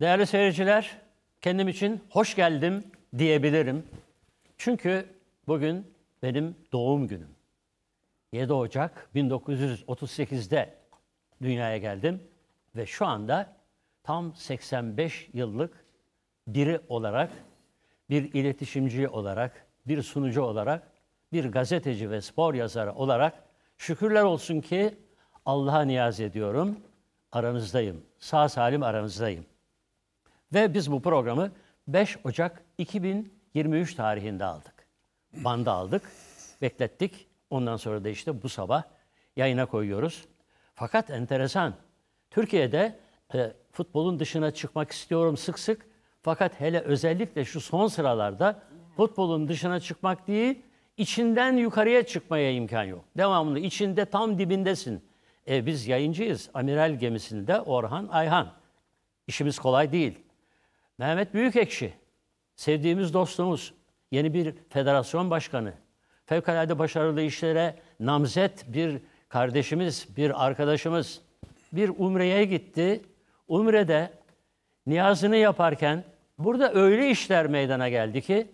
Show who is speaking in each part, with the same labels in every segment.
Speaker 1: Değerli seyirciler, kendim için hoş geldim diyebilirim. Çünkü bugün benim doğum günüm. 7 Ocak 1938'de dünyaya geldim ve şu anda tam 85 yıllık biri olarak, bir iletişimci olarak, bir sunucu olarak, bir gazeteci ve spor yazarı olarak şükürler olsun ki Allah'a niyaz ediyorum. Aranızdayım. Sağ salim aranızdayım. Ve biz bu programı 5 Ocak 2023 tarihinde aldık. Banda aldık, beklettik. Ondan sonra da işte bu sabah yayına koyuyoruz. Fakat enteresan. Türkiye'de e, futbolun dışına çıkmak istiyorum sık sık. Fakat hele özellikle şu son sıralarda futbolun dışına çıkmak değil, içinden yukarıya çıkmaya imkan yok. Devamlı içinde tam dibindesin. E, biz yayıncıyız. Amiral gemisinde Orhan Ayhan. İşimiz kolay değil. Mehmet Büyükekşi, sevdiğimiz dostumuz, yeni bir federasyon başkanı, fevkalade başarılı işlere namzet bir kardeşimiz, bir arkadaşımız bir umreye gitti. Umrede niyazını yaparken burada öyle işler meydana geldi ki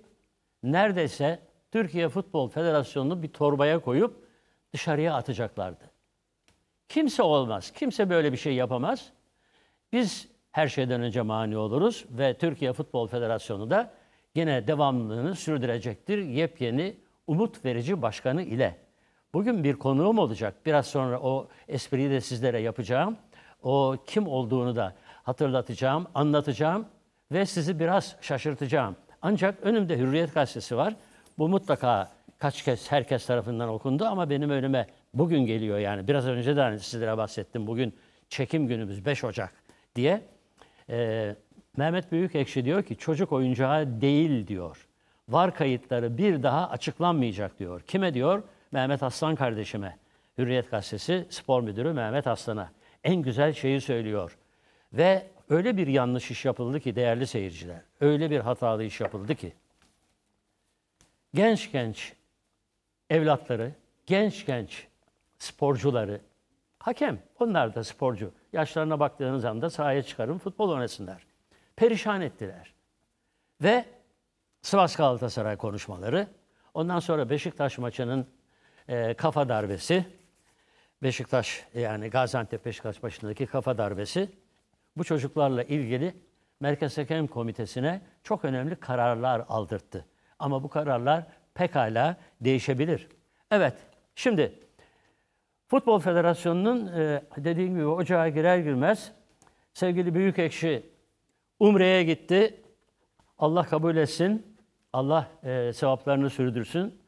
Speaker 1: neredeyse Türkiye Futbol Federasyonu'nu bir torbaya koyup dışarıya atacaklardı. Kimse olmaz. Kimse böyle bir şey yapamaz. Biz her şeyden önce mani oluruz ve Türkiye Futbol Federasyonu da yine devamlılığını sürdürecektir yepyeni umut verici başkanı ile. Bugün bir konuğum olacak. Biraz sonra o espriyi de sizlere yapacağım. O kim olduğunu da hatırlatacağım, anlatacağım ve sizi biraz şaşırtacağım. Ancak önümde Hürriyet Gazetesi var. Bu mutlaka kaç kez herkes tarafından okundu ama benim önüme bugün geliyor yani. Biraz önce de hani sizlere bahsettim. Bugün çekim günümüz 5 Ocak diye. E, Mehmet Büyükekşi diyor ki çocuk oyuncağı değil diyor. Var kayıtları bir daha açıklanmayacak diyor. Kime diyor? Mehmet Aslan kardeşime. Hürriyet Gazetesi spor müdürü Mehmet Aslan'a. En güzel şeyi söylüyor. Ve öyle bir yanlış iş yapıldı ki değerli seyirciler. Öyle bir hatalı iş yapıldı ki. Genç genç evlatları, genç genç sporcuları, Hakem, onlar da sporcu. Yaşlarına baktığınız anda sahaya çıkarın, futbol oynasınlar. Perişan ettiler. Ve Sivas Galatasaray konuşmaları, ondan sonra Beşiktaş maçının e, kafa darbesi, Beşiktaş yani Gaziantep Beşiktaş maçındaki kafa darbesi bu çocuklarla ilgili Merkez Hakem Komitesi'ne çok önemli kararlar aldırttı. Ama bu kararlar pekala değişebilir. Evet, şimdi Futbol Federasyonu'nun e, dediğim gibi ocağa girer girmez sevgili büyük Büyükekşi Umre'ye gitti. Allah kabul etsin. Allah e, sevaplarını sürdürsün.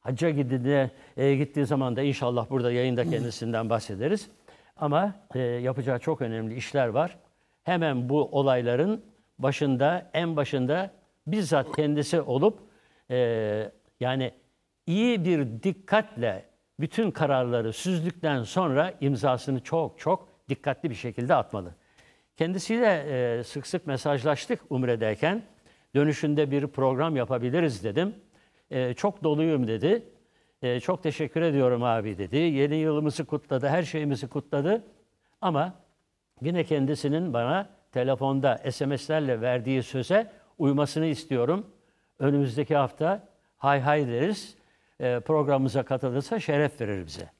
Speaker 1: Hacca gittiğinde, e, gittiği zaman da inşallah burada yayında kendisinden bahsederiz. Ama e, yapacağı çok önemli işler var. Hemen bu olayların başında, en başında bizzat kendisi olup e, yani iyi bir dikkatle bütün kararları süzdükten sonra imzasını çok çok dikkatli bir şekilde atmalı. Kendisiyle e, sık sık mesajlaştık Umre'deyken. Dönüşünde bir program yapabiliriz dedim. E, çok doluyum dedi. E, çok teşekkür ediyorum abi dedi. Yeni yılımızı kutladı, her şeyimizi kutladı. Ama yine kendisinin bana telefonda SMS'lerle verdiği söze uymasını istiyorum. Önümüzdeki hafta hay hay deriz. E, programımıza katılırsa şeref verir bize.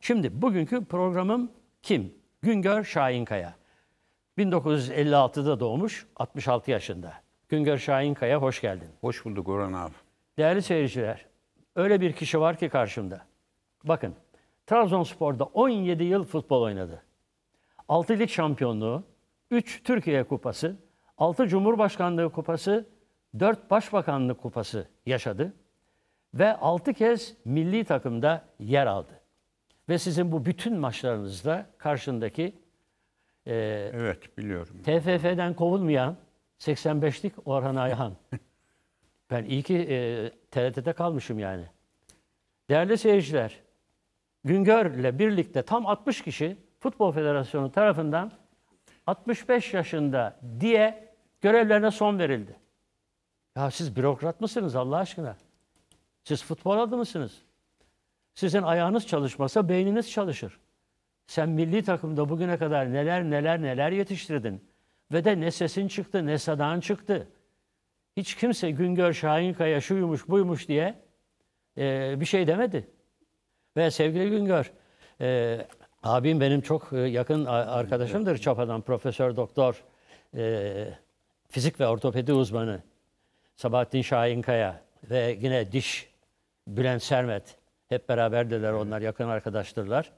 Speaker 1: Şimdi bugünkü programım kim? Güngör Şahinkaya. 1956'da doğmuş, 66 yaşında. Güngör Şahinkaya hoş geldin. Hoş bulduk Orhan abi. Değerli seyirciler, öyle bir kişi var ki karşımda. Bakın, Trabzonspor'da 17 yıl futbol oynadı. 6 lig şampiyonluğu, 3 Türkiye Kupası, 6 Cumhurbaşkanlığı Kupası, 4 Başbakanlık Kupası yaşadı ve 6 kez milli takımda yer aldı. Ve sizin bu bütün maçlarınızda karşındaki e, evet biliyorum. TFF'den kovulmayan 85'lik Orhan Ayhan. ben iyi ki e, TRT'de kalmışım yani. Değerli seyirciler, Güngör'le birlikte tam 60 kişi Futbol Federasyonu tarafından 65 yaşında diye görevlerine son verildi. Ya siz bürokrat mısınız Allah aşkına? Siz futbol adamısınız. Sizin ayağınız çalışmasa beyniniz çalışır. Sen milli takımda bugüne kadar neler neler neler yetiştirdin. Ve de ne sesin çıktı ne sadan çıktı. Hiç kimse Güngör Şahinkaya şuymuş buymuş diye e, bir şey demedi. Ve sevgili Güngör, e, abim benim çok e, yakın arkadaşımdır Çapa'dan Profesör Doktor e, fizik ve ortopedi uzmanı Sabahattin Şahinkaya ve yine diş Bülent Sermet hep beraber beraberdiler onlar yakın arkadaştırlar.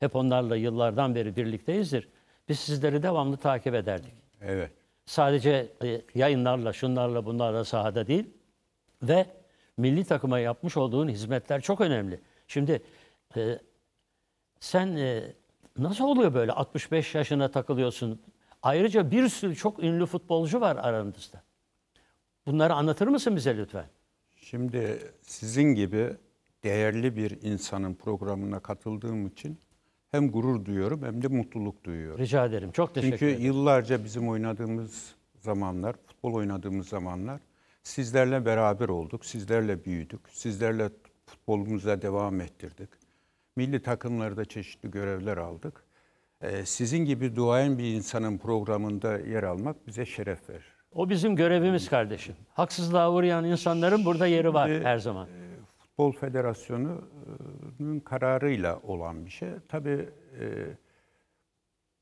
Speaker 1: Hep onlarla yıllardan beri birlikteyizdir. Biz sizleri devamlı takip ederdik. Evet. Sadece e, yayınlarla, şunlarla, bunlarla sahada değil. Ve milli takıma yapmış olduğun hizmetler çok önemli. Şimdi e, sen e, nasıl oluyor böyle 65 yaşına takılıyorsun? Ayrıca bir sürü çok ünlü futbolcu var aranızda. Bunları anlatır
Speaker 2: mısın bize lütfen? Şimdi sizin gibi değerli bir insanın programına katıldığım için hem gurur duyuyorum hem de mutluluk duyuyorum. Rica ederim. Çok teşekkür Çünkü ederim. Çünkü yıllarca bizim oynadığımız zamanlar, futbol oynadığımız zamanlar sizlerle beraber olduk, sizlerle büyüdük, sizlerle futbolumuza devam ettirdik. Milli takımlarda çeşitli görevler aldık. Ee, sizin gibi duayen bir insanın programında yer almak bize şeref verir. O bizim görevimiz kardeşim.
Speaker 1: Haksızlığa uğrayan insanların burada yeri var her
Speaker 2: zaman. E, Futbol Federasyonu'nun kararıyla olan bir şey. Tabii e,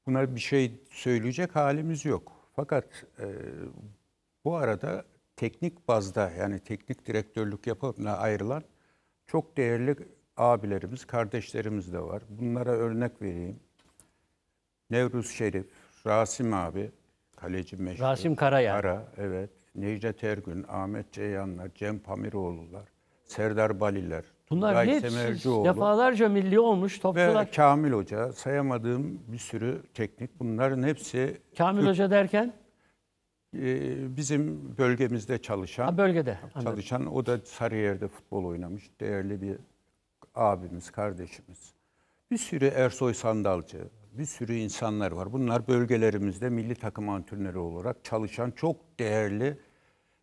Speaker 2: buna bir şey söyleyecek halimiz yok. Fakat e, bu arada teknik bazda yani teknik direktörlük yapımına ayrılan çok değerli abilerimiz, kardeşlerimiz de var. Bunlara örnek vereyim. Nevruz Şerif, Rasim abi, Kaleci meşhur. Rasim Karaya. Kara, evet. Necdet Ergün, Ahmet Ceyhanlar, Cem Pamiroğlu'lar, Serdar Baliler. Bunlar Ray hepsi Semercioğlu. defalarca milli olmuş topçular. Ve Kamil Hoca, sayamadığım bir sürü teknik. Bunların hepsi... Kamil Türk, Hoca derken? E, bizim bölgemizde çalışan... Ha, bölgede. Çalışan, anladım. o da Sarıyer'de futbol oynamış. Değerli bir abimiz, kardeşimiz. Bir sürü Ersoy Sandalcı, bir sürü insanlar var. Bunlar bölgelerimizde milli takım antrenörü olarak çalışan çok değerli,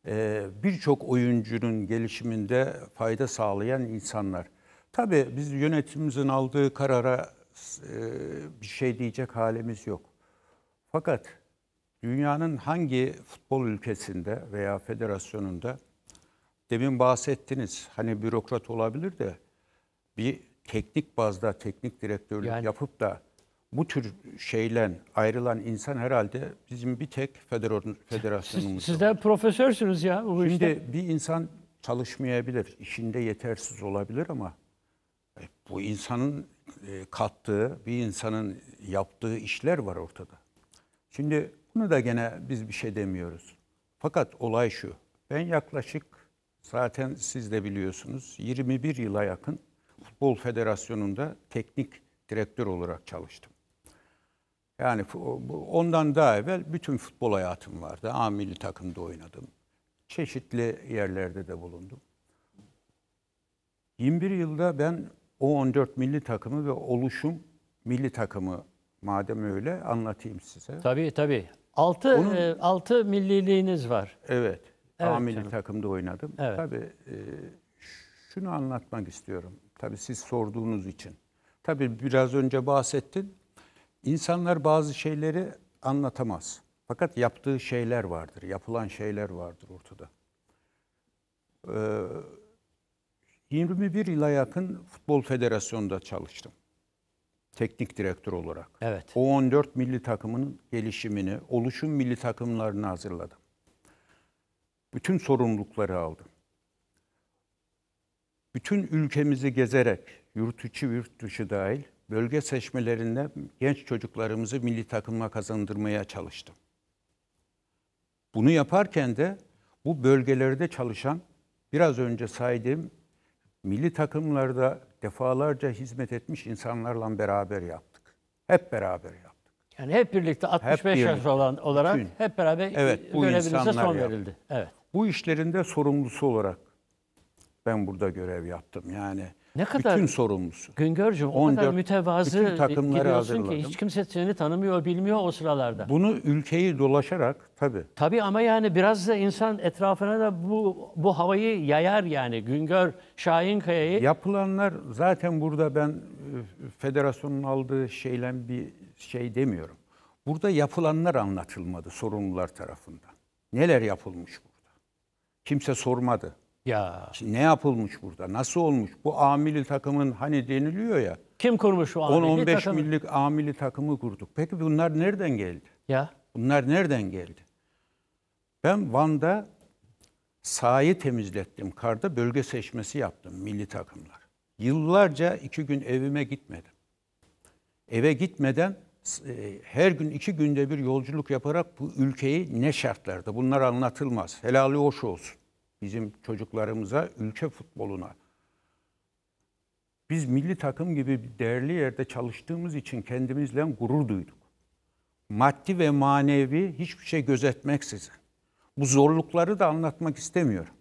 Speaker 2: e, birçok oyuncunun gelişiminde fayda sağlayan insanlar. Tabii biz yönetimimizin aldığı karara e, bir şey diyecek halimiz yok. Fakat dünyanın hangi futbol ülkesinde veya federasyonunda demin bahsettiniz hani bürokrat olabilir de bir teknik bazda teknik direktörlük yani, yapıp da bu tür şeylen ayrılan insan herhalde bizim bir tek federasyonumuz. Siz, siz
Speaker 1: de profesörsünüz ya. Bu Şimdi işte.
Speaker 2: bir insan çalışmayabilir, işinde yetersiz olabilir ama e, bu insanın e, kattığı, bir insanın yaptığı işler var ortada. Şimdi bunu da gene biz bir şey demiyoruz. Fakat olay şu. Ben yaklaşık zaten siz de biliyorsunuz 21 yıla yakın Futbol Federasyonu'nda teknik direktör olarak çalıştım. Yani ondan daha evvel bütün futbol hayatım vardı. A milli takımda oynadım. Çeşitli yerlerde de bulundum. 21 yılda ben o 14 milli takımı ve oluşum milli takımı madem öyle anlatayım size. Tabii tabii. 6 Onun, e, milliliğiniz var. Evet. evet A milli canım. takımda oynadım. Evet. Tabii e, şunu anlatmak istiyorum. Tabii siz sorduğunuz için. Tabii biraz önce bahsettin. İnsanlar bazı şeyleri anlatamaz. Fakat yaptığı şeyler vardır, yapılan şeyler vardır ortada. Ee, 21 yıla yakın Futbol Federasyonu'nda çalıştım. Teknik direktör olarak. Evet. O 14 milli takımının gelişimini, oluşum milli takımlarını hazırladım. Bütün sorumlulukları aldım. Bütün ülkemizi gezerek, yurt içi yurt dışı dahil bölge seçmelerinde genç çocuklarımızı milli takıma kazandırmaya çalıştım. Bunu yaparken de bu bölgelerde çalışan biraz önce saydığım milli takımlarda defalarca hizmet etmiş insanlarla beraber yaptık. Hep beraber yaptık.
Speaker 1: Yani hep birlikte 65 hep yaş olan olarak bütün, hep beraber evet, bu görevinize son yaptı. verildi.
Speaker 2: Evet. Bu işlerinde sorumlusu olarak ben burada görev yaptım. Yani ne kadar bütün sorumlusu. Güngörcüğüm o kadar mütevazı giriyorsun ki hiç
Speaker 1: kimse seni tanımıyor, bilmiyor o sıralarda.
Speaker 2: Bunu ülkeyi dolaşarak tabii.
Speaker 1: Tabii ama yani biraz da insan etrafına da bu bu havayı yayar yani
Speaker 2: Güngör kayayı. Yapılanlar zaten burada ben e, federasyonun aldığı şeyle bir şey demiyorum. Burada yapılanlar anlatılmadı sorumlular tarafından. Neler yapılmış burada? Kimse sormadı. Ya. Şimdi ne yapılmış burada? Nasıl olmuş? Bu amili takımın hani deniliyor ya. Kim kurmuş bu amili 10-15 takımı? millik amili takımı kurduk. Peki bunlar nereden geldi? Ya. Bunlar nereden geldi? Ben Van'da sahayı temizlettim. Karda bölge seçmesi yaptım milli takımlar. Yıllarca iki gün evime gitmedim. Eve gitmeden e, her gün iki günde bir yolculuk yaparak bu ülkeyi ne şartlarda bunlar anlatılmaz. Helali hoş olsun bizim çocuklarımıza, ülke futboluna. Biz milli takım gibi değerli yerde çalıştığımız için kendimizle gurur duyduk. Maddi ve manevi hiçbir şey gözetmeksizin. Bu zorlukları da anlatmak istemiyorum.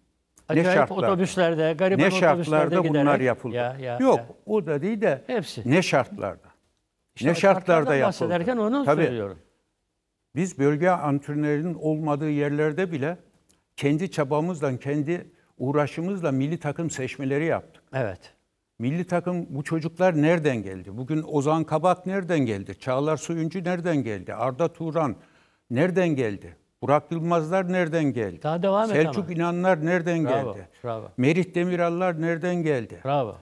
Speaker 2: Acayip ne şartlarda,
Speaker 1: otobüslerde, gariban ne şartlarda otobüslerde giderek, bunlar yapıldı. Ya, ya, Yok ya.
Speaker 2: o da değil de Hepsi. ne şartlarda. İşte ne şartlarda yapıldı. Bahsederken onu Tabii, söylüyorum. Biz bölge antrenörünün olmadığı yerlerde bile kendi çabamızla, kendi uğraşımızla milli takım seçmeleri yaptık. Evet. Milli takım bu çocuklar nereden geldi? Bugün Ozan Kabak nereden geldi? Çağlar Suyuncu nereden geldi? Arda Turan nereden geldi? Burak Yılmazlar nereden geldi? Daha devam Selçuk et İnanlar nereden bravo, geldi? Bravo. Merih Demirallar nereden geldi? Bravo.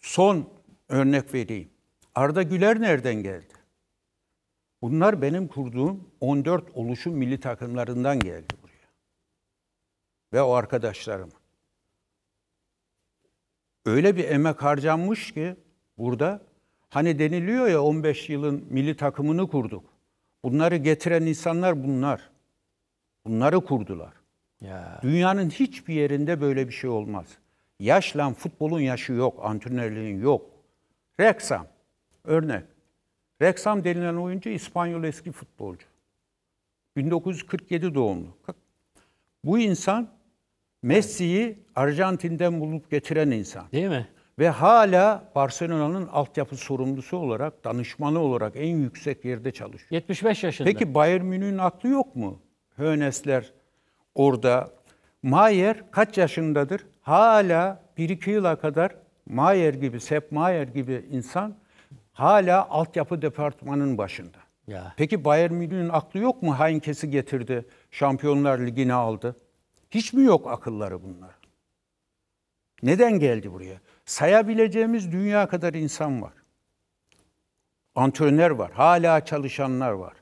Speaker 2: Son örnek vereyim. Arda Güler nereden geldi? Bunlar benim kurduğum 14 oluşum milli takımlarından geldi ve o arkadaşlarım. Öyle bir emek harcanmış ki burada hani deniliyor ya 15 yılın milli takımını kurduk. Bunları getiren insanlar bunlar. Bunları kurdular. Ya. Dünyanın hiçbir yerinde böyle bir şey olmaz. Yaşlan futbolun yaşı yok, antrenörlüğün yok. Reksam örnek. Reksam denilen oyuncu İspanyol eski futbolcu. 1947 doğumlu. Bu insan Messi'yi Arjantin'den bulup getiren insan. Değil mi? Ve hala Barcelona'nın altyapı sorumlusu olarak, danışmanı olarak en yüksek yerde çalışıyor.
Speaker 1: 75 yaşında. Peki
Speaker 2: Bayern Münih'in aklı yok mu? Hönesler orada. Mayer kaç yaşındadır? Hala 1-2 yıla kadar Mayer gibi, Sepp Mayer gibi insan hala altyapı departmanının başında. Ya. Peki Bayern Münih'in aklı yok mu? Heinkes'i getirdi, Şampiyonlar Ligi'ni aldı. Hiç mi yok akılları bunlar? Neden geldi buraya? Sayabileceğimiz dünya kadar insan var. Antrenör var, hala çalışanlar var.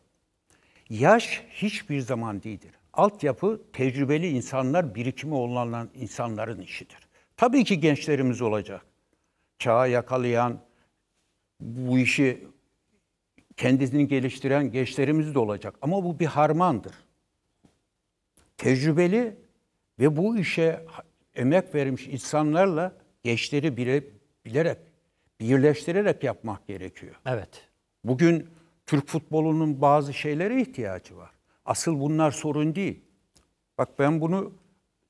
Speaker 2: Yaş hiçbir zaman değildir. Altyapı tecrübeli insanlar, birikimi olan insanların işidir. Tabii ki gençlerimiz olacak. Çağı yakalayan, bu işi kendisini geliştiren gençlerimiz de olacak. Ama bu bir harmandır. Tecrübeli ve bu işe emek vermiş insanlarla gençleri bile bilerek, birleştirerek yapmak gerekiyor. Evet. Bugün Türk futbolunun bazı şeylere ihtiyacı var. Asıl bunlar sorun değil. Bak ben bunu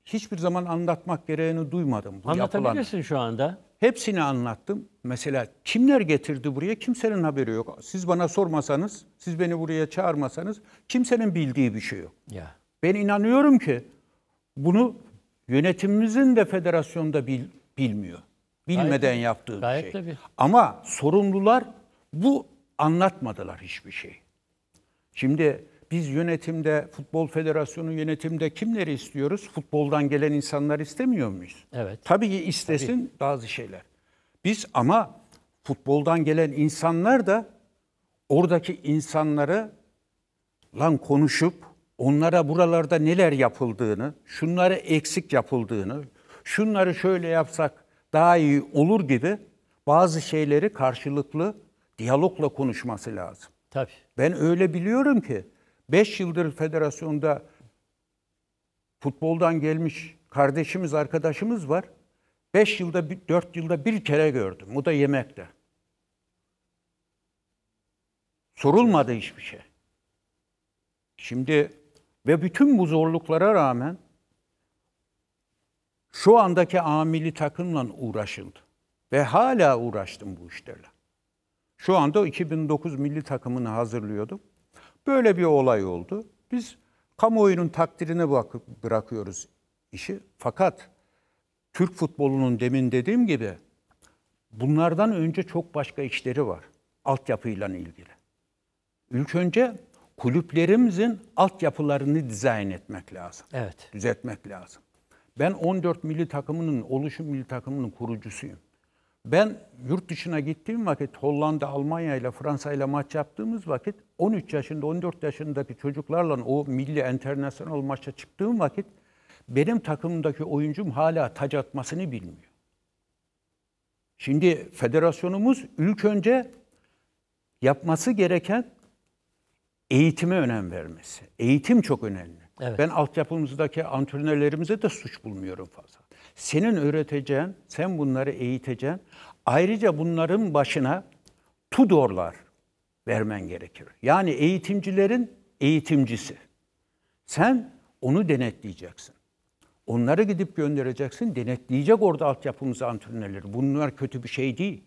Speaker 2: hiçbir zaman anlatmak gereğini duymadım. Bu Anlatabilirsin yapılan. şu anda. Hepsini anlattım. Mesela kimler getirdi buraya kimsenin haberi yok. Siz bana sormasanız, siz beni buraya çağırmasanız kimsenin bildiği bir şey yok. Ya. Ben inanıyorum ki bunu yönetimimizin de federasyonda bil, bilmiyor. Bilmeden gayet, yaptığı gayet bir şey. Tabii. Ama sorumlular bu anlatmadılar hiçbir şey. Şimdi biz yönetimde, futbol federasyonu yönetimde kimleri istiyoruz? Futboldan gelen insanlar istemiyor muyuz? Evet. Tabii ki istesin Tabii. bazı şeyler. Biz ama futboldan gelen insanlar da oradaki insanları lan konuşup onlara buralarda neler yapıldığını, şunları eksik yapıldığını, şunları şöyle yapsak daha iyi olur gibi bazı şeyleri karşılıklı diyalogla konuşması lazım. Tabii. Ben öyle biliyorum ki 5 yıldır federasyonda futboldan gelmiş kardeşimiz, arkadaşımız var. 5 yılda, 4 yılda bir kere gördüm. Bu da yemekte. Sorulmadı hiçbir şey. Şimdi ve bütün bu zorluklara rağmen şu andaki amili takımla uğraşıldı. Ve hala uğraştım bu işlerle. Şu anda 2009 milli takımını hazırlıyordum. Böyle bir olay oldu. Biz kamuoyunun takdirine bakıp bırakıyoruz işi. Fakat Türk futbolunun demin dediğim gibi bunlardan önce çok başka işleri var altyapıyla ilgili. İlk önce kulüplerimizin altyapılarını dizayn etmek lazım. Evet. Düzeltmek lazım. Ben 14 milli takımının, oluşum milli takımının kurucusuyum. Ben yurt dışına gittiğim vakit Hollanda, Almanya ile Fransa ile maç yaptığımız vakit 13 yaşında, 14 yaşındaki çocuklarla o milli internasyonel maça çıktığım vakit benim takımımdaki oyuncum hala taç atmasını bilmiyor. Şimdi federasyonumuz ilk önce yapması gereken eğitime önem vermesi. Eğitim çok önemli. Evet. Ben altyapımızdaki antrenörlerimize de suç bulmuyorum fazla. Senin öğreteceğin, sen bunları eğiteceğin, Ayrıca bunların başına tudorlar vermen gerekir. Yani eğitimcilerin eğitimcisi. Sen onu denetleyeceksin. Onları gidip göndereceksin, denetleyecek orada altyapımızı antrenörleri. Bunlar kötü bir şey değil.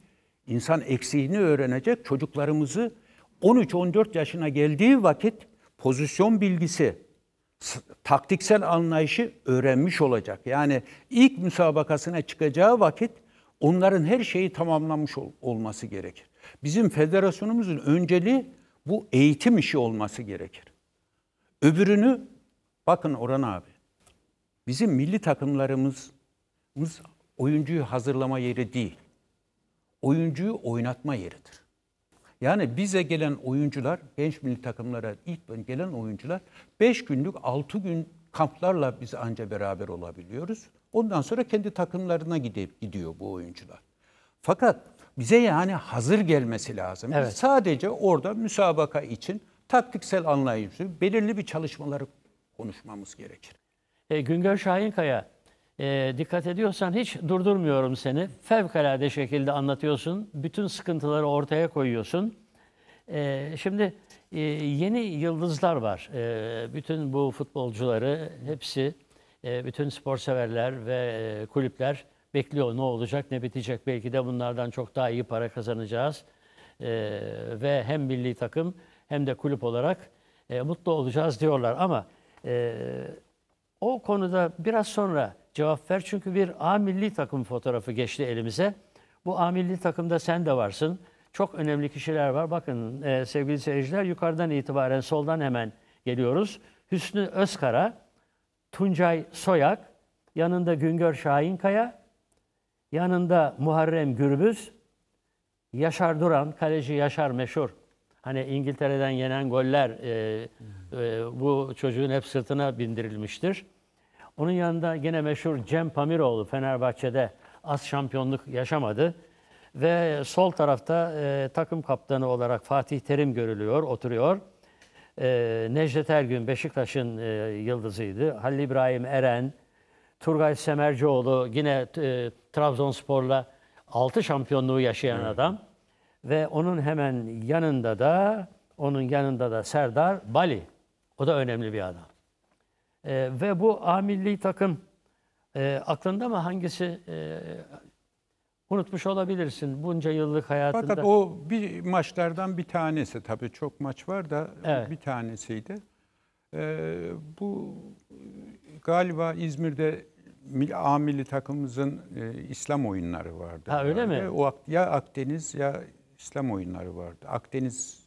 Speaker 2: İnsan eksiğini öğrenecek, çocuklarımızı 13-14 yaşına geldiği vakit pozisyon bilgisi, taktiksel anlayışı öğrenmiş olacak. Yani ilk müsabakasına çıkacağı vakit onların her şeyi tamamlamış ol, olması gerekir. Bizim federasyonumuzun önceliği bu eğitim işi olması gerekir. Öbürünü bakın Orhan abi. Bizim milli takımlarımız oyuncuyu hazırlama yeri değil. Oyuncuyu oynatma yeridir. Yani bize gelen oyuncular, genç milli takımlara ilk gelen oyuncular 5 günlük 6 gün kamplarla biz anca beraber olabiliyoruz. Ondan sonra kendi takımlarına gidip gidiyor bu oyuncular. Fakat bize yani hazır gelmesi lazım. Evet. sadece orada müsabaka için taktiksel anlayışı, belirli bir çalışmaları konuşmamız gerekir. E, Güngör Şahinkaya e, dikkat ediyorsan hiç durdurmuyorum
Speaker 1: seni. Fevkalade şekilde anlatıyorsun. Bütün sıkıntıları ortaya koyuyorsun. E, şimdi e, yeni yıldızlar var. E, bütün bu futbolcuları hepsi, e, bütün spor severler ve e, kulüpler bekliyor. Ne olacak, ne bitecek? Belki de bunlardan çok daha iyi para kazanacağız. E, ve hem milli takım hem de kulüp olarak e, mutlu olacağız diyorlar. Ama e, o konuda biraz sonra cevap ver. Çünkü bir A milli takım fotoğrafı geçti elimize. Bu A milli takımda sen de varsın. Çok önemli kişiler var. Bakın e, sevgili seyirciler yukarıdan itibaren soldan hemen geliyoruz. Hüsnü Özkara, Tuncay Soyak, yanında Güngör Şahinkaya, yanında Muharrem Gürbüz, Yaşar Duran, kaleci Yaşar meşhur. Hani İngiltere'den yenen goller e, e, bu çocuğun hep sırtına bindirilmiştir. Onun yanında gene meşhur Cem Pamiroğlu Fenerbahçe'de az şampiyonluk yaşamadı. Ve sol tarafta e, takım kaptanı olarak Fatih Terim görülüyor, oturuyor. E, Necdet Ergün Beşiktaş'ın e, yıldızıydı. Halil İbrahim Eren, Turgay Semercioğlu yine e, Trabzonspor'la 6 şampiyonluğu yaşayan evet. adam. Ve onun hemen yanında da onun yanında da Serdar Bali. O da önemli bir adam. E, ve bu Amilli takım e, aklında mı hangisi e, unutmuş olabilirsin bunca yıllık
Speaker 2: hayatında? Fakat o bir maçlardan bir tanesi tabii çok maç var da evet. bir tanesiydi. E, bu galiba İzmir'de Amilli takımımızın e, İslam oyunları vardı. Ha öyle herhalde. mi? O ya Akdeniz ya İslam oyunları vardı. Akdeniz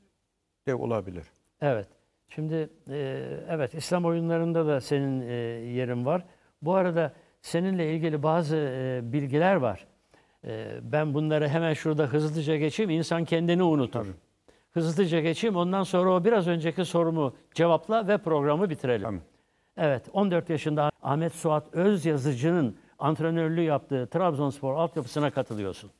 Speaker 2: de olabilir.
Speaker 1: Evet. Şimdi e, evet İslam oyunlarında da senin e, yerin var. Bu arada seninle ilgili bazı e, bilgiler var. ben bunları hemen şurada hızlıca geçeyim. İnsan kendini unutur. Tabii. Hızlıca geçeyim. Ondan sonra o biraz önceki sorumu cevapla ve programı bitirelim. Tamam. Evet 14 yaşında Ahmet Suat Öz yazıcının antrenörlüğü yaptığı Trabzonspor altyapısına katılıyorsun.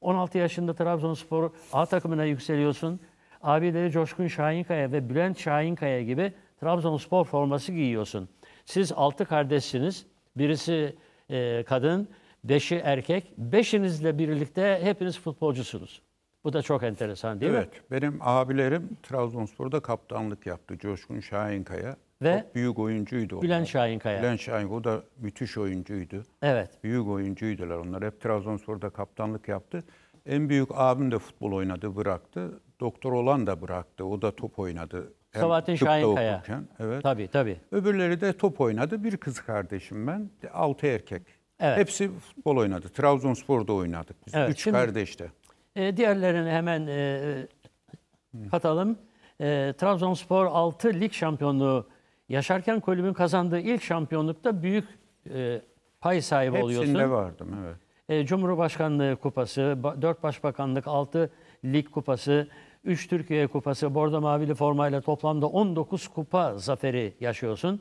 Speaker 1: 16 yaşında Trabzonspor A takımına yükseliyorsun abileri Coşkun Şahinkaya ve Bülent Şahinkaya gibi Trabzonspor forması giyiyorsun. Siz altı kardeşsiniz. Birisi e, kadın, beşi erkek. Beşinizle birlikte hepiniz futbolcusunuz.
Speaker 2: Bu da çok enteresan değil evet, mi? Evet. Benim abilerim Trabzonspor'da kaptanlık yaptı. Coşkun Şahinkaya. Ve çok büyük oyuncuydu. Bülent onlar. Şahinkaya. Bülent Şahinkaya. O da müthiş oyuncuydu. Evet. Büyük oyuncuydular onlar. Hep Trabzonspor'da kaptanlık yaptı. En büyük abim de futbol oynadı, bıraktı. Doktor olan da bıraktı. O da top oynadı. Hem Sabahattin Şahinkaya. Okurken, evet. Tabii tabii. Öbürleri de top oynadı. Bir kız kardeşim ben. Altı erkek. Evet. Hepsi futbol oynadı. Trabzonspor'da oynadık biz. Evet, Üç şimdi, kardeşti.
Speaker 1: E, diğerlerini hemen e, e katalım. E, Trabzonspor 6 lig şampiyonluğu yaşarken kulübün kazandığı ilk şampiyonlukta büyük e, pay sahibi Hepsinde oluyorsun. Hepsinde
Speaker 2: vardım evet
Speaker 1: e, Cumhurbaşkanlığı Kupası, 4 Başbakanlık, 6 Lig Kupası, 3 Türkiye Kupası, Bordo Mavili formayla toplamda 19 kupa zaferi yaşıyorsun.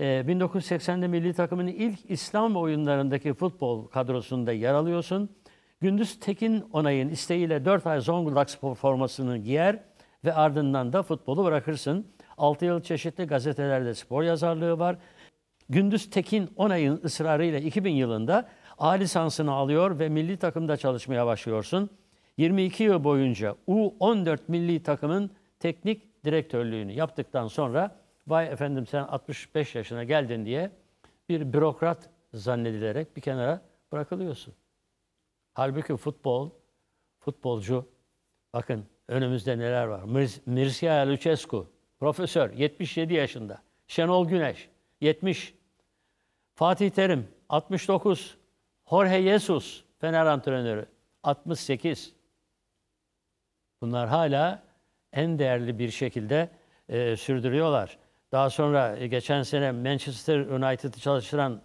Speaker 1: 1980'de e, milli takımın ilk İslam oyunlarındaki futbol kadrosunda yer alıyorsun. Gündüz Tekin Onay'ın isteğiyle 4 ay Zonguldak spor formasını giyer ve ardından da futbolu bırakırsın. 6 yıl çeşitli gazetelerde spor yazarlığı var. Gündüz Tekin Onay'ın ısrarıyla 2000 yılında A lisansını alıyor ve milli takımda çalışmaya başlıyorsun. 22 yıl boyunca U14 milli takımın teknik direktörlüğünü yaptıktan sonra vay efendim sen 65 yaşına geldin diye bir bürokrat zannedilerek bir kenara bırakılıyorsun. Halbuki futbol, futbolcu bakın önümüzde neler var. Mircea Lucescu, profesör 77 yaşında. Şenol Güneş 70. Fatih Terim 69. Jorge Jesus, Fener antrenörü. 68. Bunlar hala en değerli bir şekilde e, sürdürüyorlar. Daha sonra e, geçen sene Manchester United'ı çalıştıran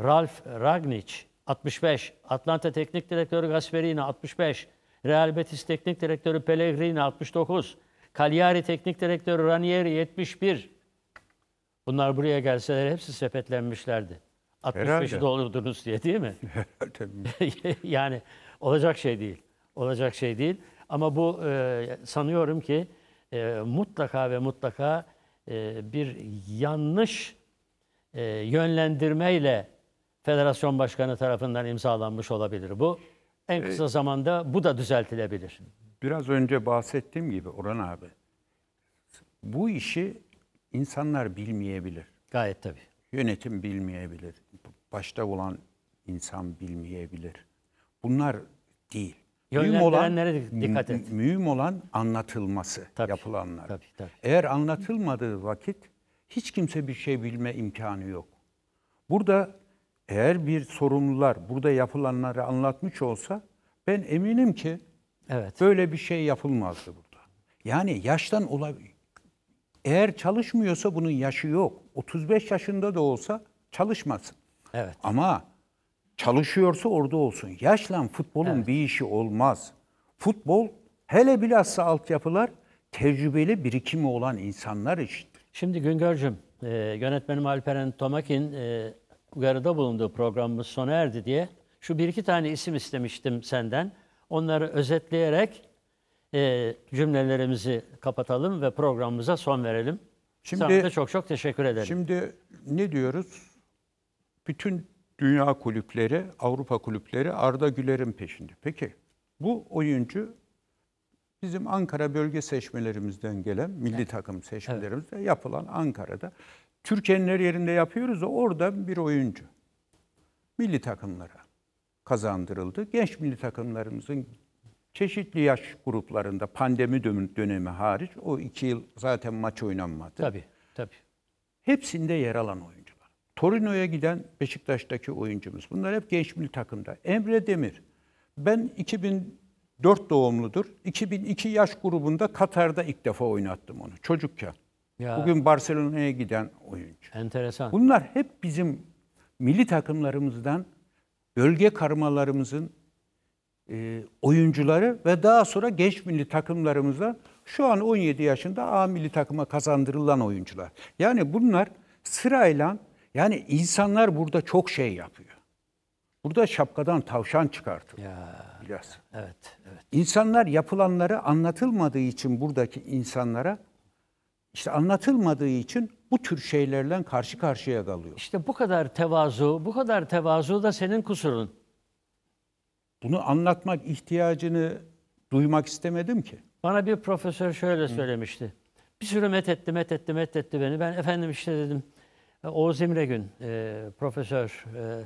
Speaker 1: Ralf Ragnic 65, Atlanta Teknik Direktörü Gasperini 65, Real Betis Teknik Direktörü Pellegrini 69, Cagliari Teknik Direktörü Ranieri 71. Bunlar buraya gelseler hepsi sepetlenmişlerdi. 65'i doldurdunuz diye değil mi? yani olacak şey değil. Olacak şey değil. Ama bu e, sanıyorum ki e, mutlaka ve mutlaka e, bir yanlış e, yönlendirmeyle federasyon başkanı tarafından imzalanmış
Speaker 2: olabilir bu. En e, kısa
Speaker 1: zamanda bu da
Speaker 2: düzeltilebilir. Biraz önce bahsettiğim gibi Orhan abi, bu işi insanlar bilmeyebilir. Gayet tabii. Yönetim bilmeyebilir. Başta olan insan bilmeyebilir. Bunlar değil. Mühim olan, dikkat et. mühim olan anlatılması tabii, yapılanlar. Tabii, tabii. Eğer anlatılmadığı vakit hiç kimse bir şey bilme imkanı yok. Burada eğer bir sorumlular burada yapılanları anlatmış olsa ben eminim ki evet. böyle bir şey yapılmazdı burada. Yani yaştan olabilir. Eğer çalışmıyorsa bunun yaşı yok. 35 yaşında da olsa çalışmasın. Evet. Ama çalışıyorsa orada olsun. Yaşla futbolun evet. bir işi olmaz. Futbol hele bilhassa altyapılar tecrübeli birikimi olan insanlar için. Şimdi Güngör'cüm, e, yönetmenim
Speaker 1: Alperen Tomakin e, uyarıda bulunduğu programımız sona erdi diye şu bir iki tane isim istemiştim senden. Onları özetleyerek e, cümlelerimizi kapatalım ve programımıza son verelim. Şimdi Sana da çok çok teşekkür ederim. Şimdi
Speaker 2: ne diyoruz? Bütün dünya kulüpleri, Avrupa kulüpleri Arda Güler'in peşinde. Peki bu oyuncu bizim Ankara bölge seçmelerimizden gelen, milli evet. takım seçmelerimizde evet. yapılan Ankara'da Türkiye'nin her yerinde yapıyoruz da orada bir oyuncu. Milli takımlara kazandırıldı. Genç milli takımlarımızın Çeşitli yaş gruplarında pandemi dönemi hariç o iki yıl zaten maç oynanmadı. Tabii, tabii. Hepsinde yer alan oyuncular. Torino'ya giden Beşiktaş'taki oyuncumuz. Bunlar hep genç milli takımda. Emre Demir. Ben 2004 doğumludur. 2002 yaş grubunda Katar'da ilk defa oynattım onu çocukken. Ya. Bugün Barcelona'ya giden oyuncu. Enteresan. Bunlar hep bizim milli takımlarımızdan bölge karmalarımızın e, oyuncuları ve daha sonra genç milli takımlarımızda şu an 17 yaşında A milli takıma kazandırılan oyuncular. Yani bunlar sırayla yani insanlar burada çok şey yapıyor. Burada şapkadan tavşan çıkartıyor.
Speaker 1: Ya, biraz. Evet, evet.
Speaker 2: İnsanlar yapılanları anlatılmadığı için buradaki insanlara işte anlatılmadığı için bu tür şeylerle karşı karşıya kalıyor. İşte bu kadar tevazu, bu kadar tevazu da senin kusurun bunu anlatmak ihtiyacını duymak istemedim ki. Bana bir profesör şöyle söylemişti.
Speaker 1: Bir sürü met etti, met etti, met etti beni. Ben efendim işte dedim e, Oğuz İmregün e, profesör. E,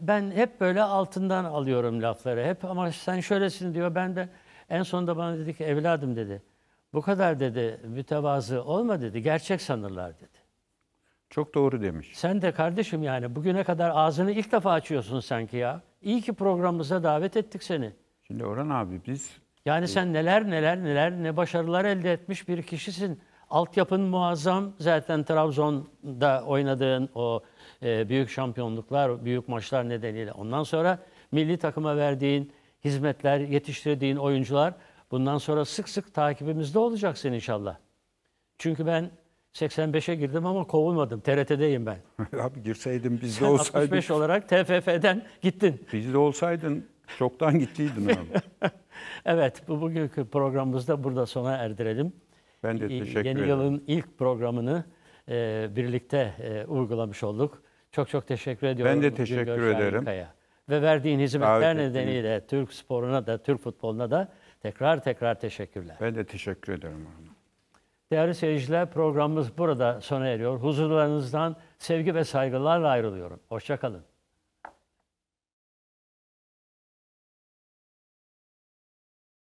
Speaker 1: ben hep böyle altından alıyorum lafları. Hep ama sen şöylesin diyor. Ben de en sonunda bana dedi ki evladım dedi. Bu kadar dedi mütevazı olma dedi. Gerçek sanırlar dedi.
Speaker 2: Çok doğru demiş.
Speaker 1: Sen de kardeşim yani bugüne kadar ağzını ilk defa açıyorsun sanki ya. İyi ki programımıza davet ettik seni. Şimdi Orhan abi biz... Yani sen neler neler neler ne başarılar elde etmiş bir kişisin. Altyapın muazzam. Zaten Trabzon'da oynadığın o e, büyük şampiyonluklar, büyük maçlar nedeniyle. Ondan sonra milli takıma verdiğin hizmetler, yetiştirdiğin oyuncular bundan sonra sık sık takibimizde olacaksın inşallah. Çünkü ben 85'e girdim ama kovulmadım. TRT'deyim ben. Abi girseydin
Speaker 2: bizde olsaydın. 65
Speaker 1: olarak TFF'den
Speaker 2: gittin. Bizde olsaydın çoktan gittiydin abi.
Speaker 1: evet, bu bugünkü programımızda burada sona erdirelim. Ben de teşekkür ederim. Yeni yılın ilk programını e, birlikte e, uygulamış olduk. Çok çok teşekkür ediyorum. Ben de teşekkür Güngör ederim. Şahinkaya. Ve verdiğin hizmetler Davet nedeniyle ettim. Türk sporuna da, Türk futboluna da tekrar tekrar teşekkürler. Ben
Speaker 2: de teşekkür ederim. abi.
Speaker 1: Değerli seyirciler programımız burada sona eriyor. Huzurlarınızdan sevgi ve saygılarla ayrılıyorum. Hoşçakalın.